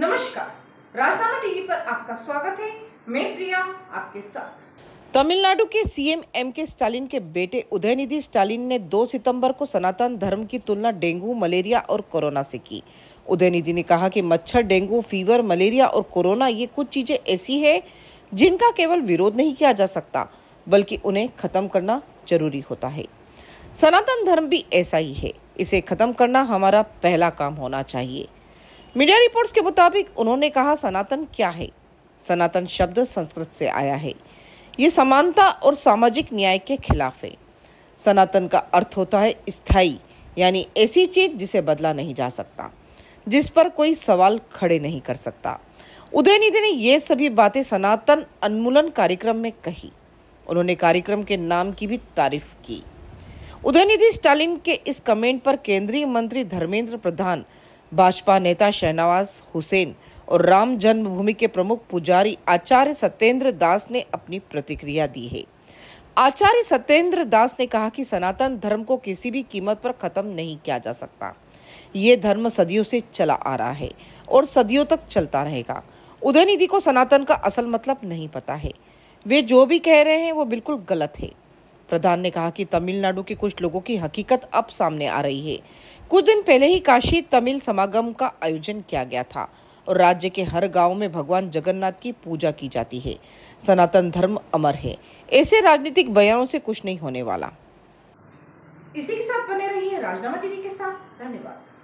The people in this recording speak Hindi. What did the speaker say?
नमस्कार राजनामा टीवी पर आपका स्वागत है मैं प्रिया आपके साथ तमिलनाडु के सीएम एम के स्टालिन के बेटे उदयनिधि स्टालिन ने 2 सितंबर को सनातन धर्म की तुलना डेंगू मलेरिया और कोरोना से की उदयनिधि ने कहा कि मच्छर डेंगू फीवर मलेरिया और कोरोना ये कुछ चीजें ऐसी है जिनका केवल विरोध नहीं किया जा सकता बल्कि उन्हें खत्म करना जरूरी होता है सनातन धर्म भी ऐसा ही है इसे खत्म करना हमारा पहला काम होना चाहिए मीडिया रिपोर्ट्स के मुताबिक उन्होंने कहा सनातन क्या है सनातन शब्द संस्कृत से आया है ये समानता और सामाजिक न्याय के खिलाफ है सनातन का अर्थ होता है स्थाई यानी ऐसी चीज जिसे बदला नहीं जा सकता जिस पर कोई सवाल खड़े नहीं कर सकता उदयनिधि ने ये सभी बातें सनातन उन्मूलन कार्यक्रम में कही उन्होंने कार्यक्रम के नाम की भी तारीफ की उदयनिधि स्टालिन के इस कमेंट पर केंद्रीय मंत्री धर्मेंद्र प्रधान भाजपा नेता शहनवाज हुसैन और राम जन्मभूमि के प्रमुख पुजारी आचार्य सत्येंद्र दास ने अपनी प्रतिक्रिया दी है आचार्य सत्येंद्र दास ने कहा कि सनातन धर्म को किसी भी कीमत पर खत्म नहीं किया जा सकता ये धर्म सदियों से चला आ रहा है और सदियों तक चलता रहेगा उदयनिधि को सनातन का असल मतलब नहीं पता है वे जो भी कह रहे हैं वो बिल्कुल गलत है प्रधान ने कहा कि तमिलनाडु के कुछ लोगों की हकीकत अब सामने आ रही है कुछ दिन पहले ही काशी तमिल समागम का आयोजन किया गया था और राज्य के हर गांव में भगवान जगन्नाथ की पूजा की जाती है सनातन धर्म अमर है ऐसे राजनीतिक बयानों से कुछ नहीं होने वाला इसी के साथ बने रहिए राजनामा टीवी के साथ धन्यवाद